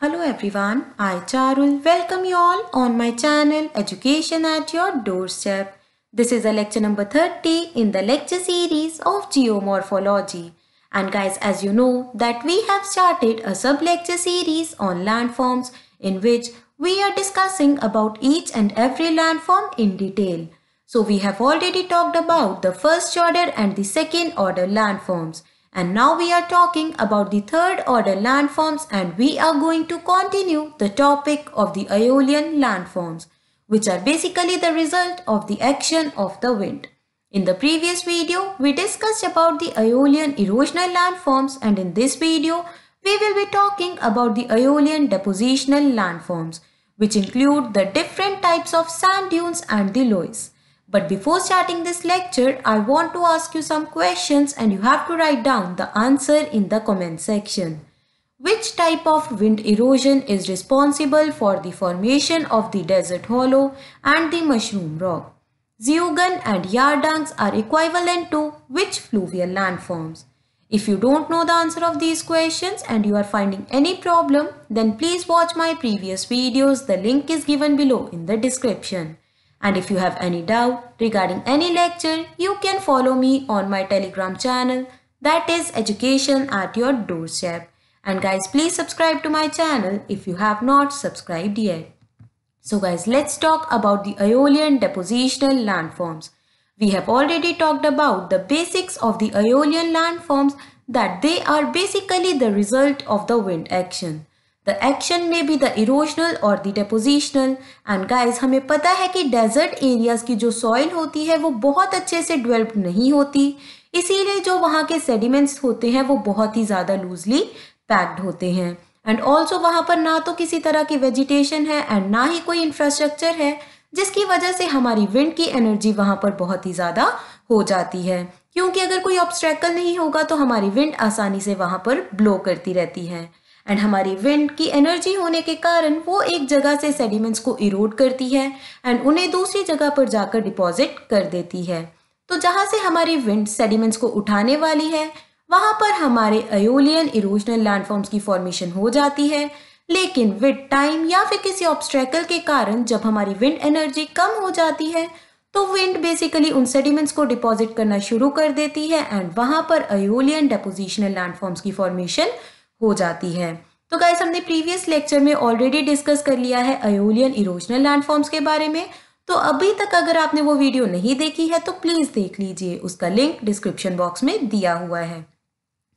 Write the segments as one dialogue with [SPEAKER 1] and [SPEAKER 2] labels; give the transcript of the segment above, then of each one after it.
[SPEAKER 1] Hello everyone, I Charul welcome you all on my channel Education at Your Doorstep. This is a lecture number 30 in the lecture series of Geomorphology. And guys as you know that we have started a sub-lecture series on landforms in which we are discussing about each and every landform in detail. So we have already talked about the first order and the second order landforms. And now we are talking about the third order landforms and we are going to continue the topic of the Aeolian landforms, which are basically the result of the action of the wind. In the previous video, we discussed about the Aeolian erosional landforms and in this video, we will be talking about the Aeolian depositional landforms, which include the different types of sand dunes and the loess. But before starting this lecture, I want to ask you some questions and you have to write down the answer in the comment section. Which type of wind erosion is responsible for the formation of the desert hollow and the mushroom rock? Zeogun and Yardangs are equivalent to which fluvial landforms? If you don't know the answer of these questions and you are finding any problem, then please watch my previous videos. The link is given below in the description. And if you have any doubt regarding any lecture, you can follow me on my telegram channel that is education at your doorstep. And guys, please subscribe to my channel if you have not subscribed yet. So guys, let's talk about the Aeolian depositional landforms. We have already talked about the basics of the Aeolian landforms that they are basically the result of the wind action. The action में भी the erosional और the depositional and guys हमें पता है कि desert areas की जो soil होती है वो बहुत अच्छे से डिवेल्प नहीं होती इसीलिए जो वहाँ के सेडिमेंट्स होते हैं वो बहुत ही ज़्यादा लूजली पैक्ड होते हैं एंड ऑल्सो वहाँ पर ना तो किसी तरह की वेजिटेशन है एंड ना ही कोई इंफ्रास्ट्रक्चर है जिसकी वजह से हमारी विंड की एनर्जी वहाँ पर बहुत ही ज़्यादा हो जाती है क्योंकि अगर कोई ऑब्स्ट्रैकल नहीं होगा तो हमारी विंड आसानी से वहाँ पर ब्लो करती रहती है एंड हमारी विंड की एनर्जी होने के कारण वो एक जगह से सेडिमेंट्स को इरोड करती है एंड उन्हें दूसरी जगह पर जाकर डिपॉजिट कर देती है तो जहाँ से हमारी विंड सेडिमेंट्स को उठाने वाली है वहाँ पर हमारे अयोलियन इरोजनल लैंडफॉर्म्स की फॉर्मेशन हो जाती है लेकिन विद टाइम या फिर किसी ऑब्स्ट्रैकल के कारण जब हमारी विंड एनर्जी कम हो जाती है तो विंड बेसिकली उन सेडिमेंट्स को डिपॉजिट करना शुरू कर देती है एंड वहाँ पर अयोलियन डेपोजिशनल लैंडफॉर्म्स की फॉर्मेशन हो जाती है तो गाइस हमने प्रीवियस लेक्चर में ऑलरेडी डिस्कस कर लिया है अयोलियन इरोजनल लैंडफॉर्म्स के बारे में तो अभी तक अगर आपने वो वीडियो नहीं देखी है तो प्लीज़ देख लीजिए उसका लिंक डिस्क्रिप्शन बॉक्स में दिया हुआ है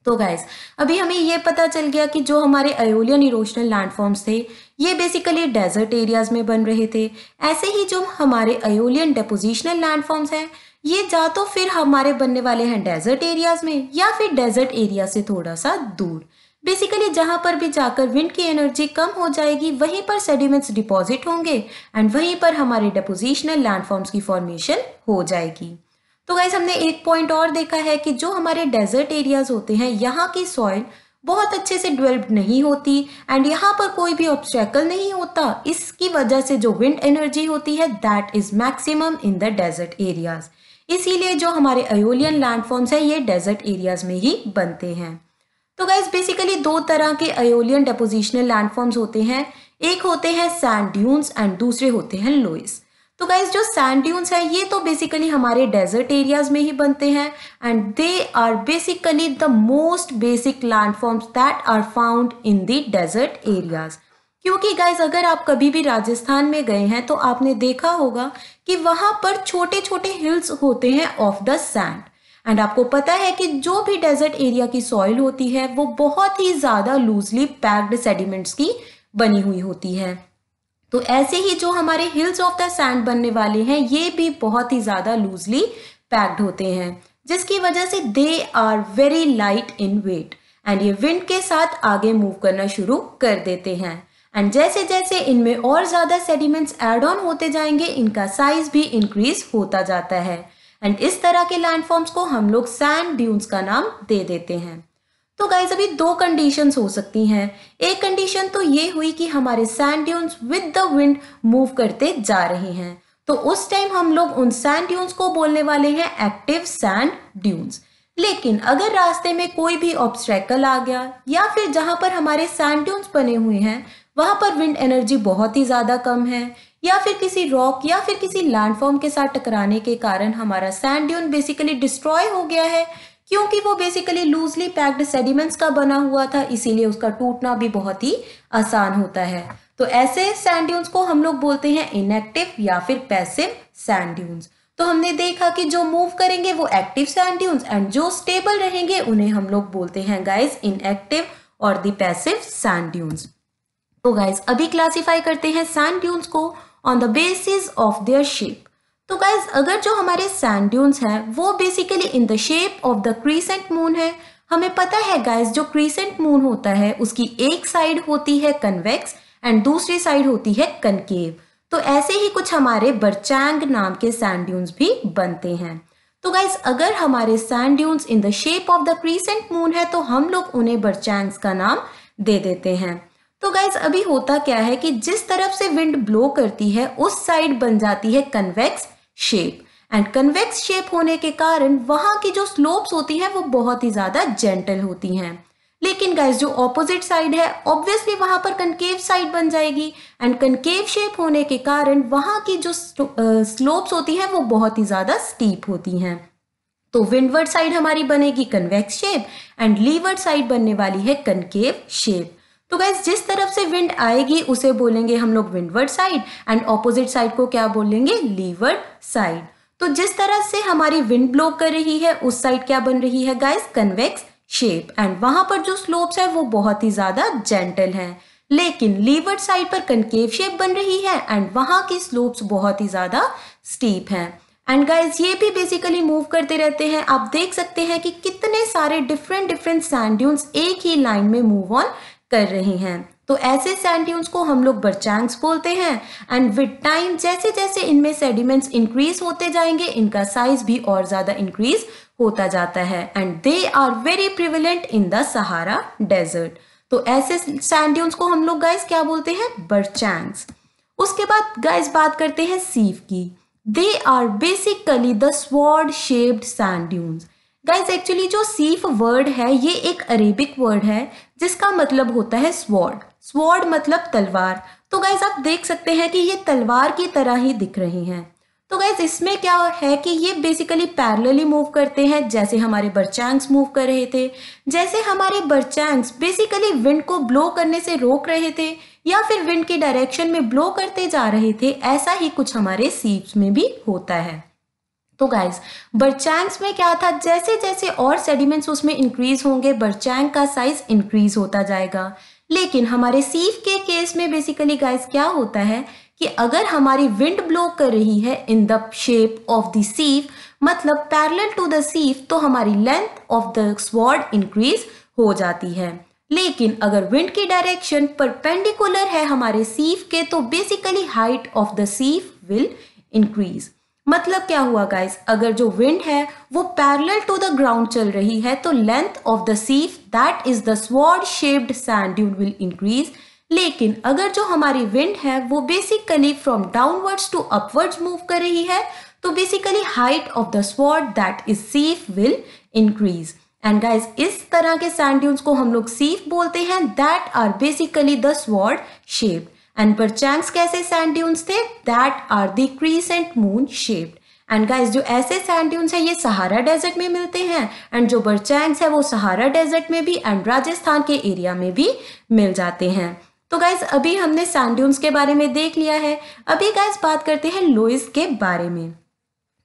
[SPEAKER 1] तो गाइज अभी हमें ये पता चल गया कि जो हमारे अयोलियन इरोशनल लैंडफॉर्म्स थे ये बेसिकली डेजर्ट एरियाज में बन रहे थे ऐसे ही जो हमारे अयोलियन डेपोजिशनल लैंडफॉर्म्स हैं ये जा तो फिर हमारे बनने वाले हैं डेजर्ट एरियाज में या फिर डेजर्ट एरिया से थोड़ा सा दूर बेसिकली जहाँ पर भी जाकर विंड की एनर्जी कम हो जाएगी वहीं पर सेडिमेंट्स डिपॉजिट होंगे एंड वहीं पर हमारे डेपोजिशनल लैंडफॉर्म्स की फॉर्मेशन हो जाएगी तो गैस हमने एक पॉइंट और देखा है कि जो हमारे डेजर्ट एरियाज होते हैं यहाँ की सॉइल बहुत अच्छे से डेवलप्ड नहीं होती एंड यहाँ पर कोई भी ऑब्स्टेकल नहीं होता इसकी वजह से जो विंड एनर्जी होती है that is maximum in the desert areas इसीलिए जो हमारे अयोलियन लैंडफॉर्म्स हैं ये डेजर्ट एरियाज में ही बनते हैं तो गाइज बेसिकली दो तरह के अयोलियन डेपोजिशनल लैंडफॉर्म्स होते हैं एक होते हैं सैंड ड्यून्स एंड दूसरे होते हैं लोइस तो गाइज जो सैंड ड्यून्स है ये तो बेसिकली हमारे डेजर्ट एरियाज में ही बनते हैं and they are basically the most basic landforms that are found in the desert areas क्योंकि गाइज अगर आप कभी भी राजस्थान में गए हैं तो आपने देखा होगा कि वहां पर छोटे छोटे हिल्स होते हैं ऑफ द सैंड एंड आपको पता है कि जो भी डेजर्ट एरिया की सॉइल होती है वो बहुत ही ज़्यादा लूजली पैक्ड सेडिमेंट्स की बनी हुई होती है तो ऐसे ही जो हमारे हिल्स ऑफ द सैंड बनने वाले हैं ये भी बहुत ही ज़्यादा लूजली पैक्ड होते हैं जिसकी वजह से they are very light in weight and ये विंड के साथ आगे मूव करना शुरू कर देते हैं एंड जैसे जैसे इनमें और ज़्यादा सेडिमेंट्स एड ऑन होते जाएंगे इनका साइज भी इंक्रीज होता जाता है एंड इस तरह के लैंडफॉर्म्स को हम लोग सैंड ड्यून्स का नाम दे देते हैं तो गाइज अभी दो कंडीशंस हो सकती हैं एक कंडीशन तो ये हुई कि हमारे sand dunes with the wind move करते जा रहे हैं तो उस टाइम हम लोग उन सैंड ड्यून्स को बोलने वाले हैं एक्टिव सैंड ड्यून्स लेकिन अगर रास्ते में कोई भी ऑब्स्ट्रैकल आ गया या फिर जहां पर हमारे सैंड ड्यून्स बने हुए हैं वहां पर विंड एनर्जी बहुत ही ज्यादा कम है या फिर किसी रॉक या फिर किसी लैंडफॉर्म के साथ टकराने के कारण हमारा सैंड ड्यून बेसिकली डिस्ट्रॉय हो गया है क्योंकि वो बेसिकली लूजली पैक्ड सेडिमेंट्स का बना हुआ था इसीलिए उसका टूटना भी बहुत ही आसान होता है तो ऐसे सैंड ड्यून्स को हम लोग बोलते हैं इनएक्टिव या फिर पैसिव सैंड ड्यून्स तो हमने देखा कि जो मूव करेंगे वो एक्टिव सैंड ड्यून्स एंड जो स्टेबल रहेंगे उन्हें हम लोग बोलते हैं गाइज इनएक्टिव और दी पैसिव सैंड ड्यून्स तो गाइज अभी क्लासिफाई करते हैं सैंड ड्यून्स को on the basis of their shape तो गाइज अगर जो हमारे सैंड ड्यून्स हैं वो basically in the shape of the crescent moon है हमें पता है गाइज जो क्रीसेंट मून होता है उसकी एक साइड होती है कन्वेक्स एंड दूसरी साइड होती है कनकेव तो ऐसे ही कुछ हमारे बरचैंग नाम के सैंड ड्यून्स भी बनते हैं तो गाइज अगर हमारे sand dunes in the shape of the crescent moon है तो हम लोग उन्हें बर्चैंग्स का नाम दे देते हैं तो गाइज अभी होता क्या है कि जिस तरफ से विंड ब्लो करती है उस साइड बन जाती है convex shape and convex shape होने के कारण वहाँ की जो स्लोप्स होती हैं वो बहुत ही ज़्यादा जेंटल होती हैं लेकिन गाइज जो ऑपोजिट साइड है ऑब्वियसली वहां पर कनकेव साइड बन जाएगी एंड कनकेव शेप होने के कारण वहाँ की जो स्लोप्स होती हैं वो बहुत ही ज़्यादा स्टीप होती हैं तो विंडवर्ड साइड हमारी बनेगी convex shape and leeward side बनने वाली है कनकेव शेप तो गैस जिस तरफ से विंड आएगी उसे बोलेंगे हम लोग windward side and opposite side को क्या बोलेंगे लीवर्ड साइड तो जिस तरह से हमारी विंड ब्लो कर रही है उस साइड क्या बन रही है गैस कन्वेक्स शेप एंड वहां पर जो स्लोप्स है वो बहुत ही ज्यादा जेंटल है लेकिन लीवर्ड साइड पर कनकेव शेप बन रही है एंड वहां की स्लोप्स बहुत ही ज्यादा स्टीप हैं एंड गाइज ये भी बेसिकली मूव करते रहते हैं आप देख सकते हैं कि कितने सारे डिफरेंट डिफरेंट सैंड्यून्स एक ही लाइन में मूव ऑन कर रहे हैं तो ऐसे सैंड्यून्स को हम लोग बर्चैंग्स बोलते हैं एंड विद टाइम जैसे जैसे इनमें सेडिमेंट्स इंक्रीज होते जाएंगे इनका साइज भी और ज़्यादा इंक्रीज होता जाता है and they are very prevalent in the Sahara desert तो ऐसे सैंड्यून्स को हम लोग गाइज क्या बोलते हैं बर्चैंग्स उसके बाद गाइज बात करते हैं सीव की they are basically the sword shaped sand dunes guys actually जो सीफ वर्ड है ये एक अरेबिक वर्ड है जिसका मतलब होता है स्वॉर्ड स्वॉर्ड मतलब तलवार तो गाइज आप देख सकते हैं कि ये तलवार की तरह ही दिख रही हैं तो गाइज इसमें क्या है कि ये बेसिकली पैरेलली मूव करते हैं जैसे हमारे बर्चैंग्स मूव कर रहे थे जैसे हमारे बर्चैंग्स बेसिकली विंड को ब्लो करने से रोक रहे थे या फिर विंड के डायरेक्शन में ब्लो करते जा रहे थे ऐसा ही कुछ हमारे सीप्स में भी होता है तो गाइज बरचैंग्स में क्या था जैसे जैसे और सेडिमेंट्स उसमें इंक्रीज होंगे बर्चैंग का साइज इंक्रीज होता जाएगा लेकिन हमारे सीफ के केस में बेसिकली गाइज क्या होता है कि अगर हमारी विंड ब्लो कर रही है in the shape of the seif मतलब पैरेलल टू द सीफ तो हमारी length of the sword increase हो जाती है लेकिन अगर विंड की डायरेक्शन परपेंडिकुलर है हमारे सीफ के तो basically height of the seif will increase मतलब क्या हुआ गाइज अगर जो विंड है वो पैरेलल टू द ग्राउंड चल रही है तो length of the seif that is the sword shaped sand dune will increase लेकिन अगर जो हमारी विंड है वो basically from downwards to upwards move कर रही है तो basically height of the sword that is seif will increase and guys इस तरह के सैंड ड्यून्स को हम लोग सीफ बोलते हैं that are basically the sword shaped and barchans कैसे सैंड ड्यून्स थे that are the crescent moon shaped and guys जो ऐसे सैंड ड्यून्स हैं ये सहारा डेजर्ट में मिलते हैं एंड जो बरचैंग्स है वो सहारा डेजर्ट में भी एंड राजस्थान के एरिया में भी मिल जाते हैं तो गाइस अभी हमने सैंड ड्यून्स के बारे में देख लिया है अभी गाइस बात करते हैं लोइस के बारे में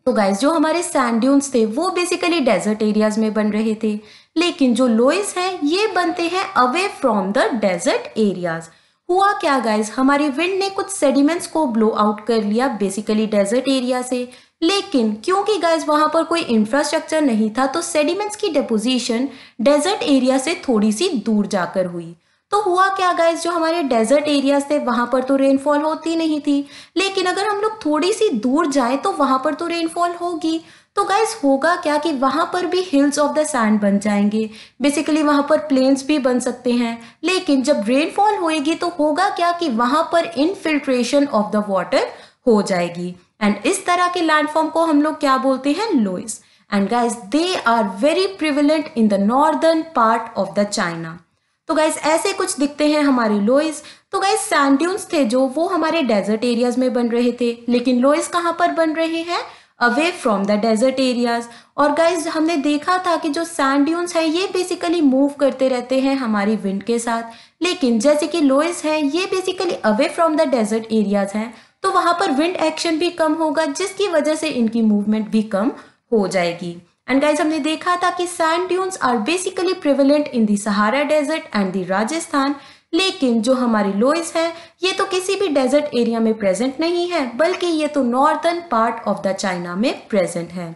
[SPEAKER 1] तो गाइस जो हमारे सैंड ड्यून्स थे वो बेसिकली डेजर्ट एरियाज में बन रहे थे लेकिन जो लोइस हैं ये बनते हैं away from the desert areas हुआ क्या गाइज हमारे विंड ने कुछ सेडिमेंट्स को ब्लो आउट कर लिया बेसिकली डेजर्ट एरिया से लेकिन क्योंकि गाइज वहां पर कोई इंफ्रास्ट्रक्चर नहीं था तो सेडिमेंट्स की डिपोजिशन डेजर्ट एरिया से थोड़ी सी दूर जाकर हुई तो हुआ क्या गाइज जो हमारे डेजर्ट एरियाज थे वहां पर तो रेनफॉल होती नहीं थी लेकिन अगर हम लोग थोड़ी सी दूर जाए तो वहां पर तो रेनफॉल होगी तो गाइज होगा क्या कि वहां पर भी हिल्स ऑफ द सैंड बन जाएंगे बेसिकली वहां पर प्लेन्स भी बन सकते हैं लेकिन जब रेनफॉल होएगी तो होगा क्या कि वहां पर इनफिल्ट्रेशन ऑफ द वॉटर हो जाएगी एंड इस तरह के लैंडफॉर्म को हम लोग क्या बोलते हैं loess and guys they are very prevalent in the northern part of the China तो गाइज ऐसे कुछ दिखते हैं हमारे लोइस तो गाइज सैंड्यून्स थे जो वो हमारे डेजर्ट एरियाज में बन रहे थे लेकिन लोइस कहाँ पर बन रहे हैं away from the desert areas और गाइज हमने देखा था कि जो सैंड ड्यून्स हैं ये बेसिकली मूव करते रहते हैं हमारी विंड के साथ लेकिन जैसे कि लोइस हैं ये basically away from the desert areas हैं तो वहाँ पर विंड एक्शन भी कम होगा जिसकी वजह से इनकी मूवमेंट भी कम हो जाएगी एंड गाइज हमने देखा था कि sand dunes are basically prevalent in the Sahara desert and the Rajasthan लेकिन जो हमारे लोइस है ये तो किसी भी डेजर्ट एरिया में प्रेजेंट नहीं है बल्कि ये तो northern part of the China में प्रेजेंट है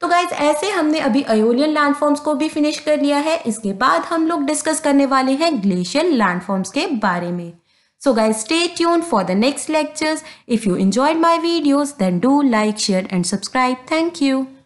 [SPEAKER 1] तो गाइज ऐसे हमने अभी अयोलियन लैंडफॉर्म्स को भी फिनिश कर लिया है इसके बाद हम लोग डिस्कस करने वाले हैं ग्लेशियर लैंडफॉर्म्स के बारे में so guys stay tune for the next lectures if you enjoyed my videos then do like share and subscribe thank you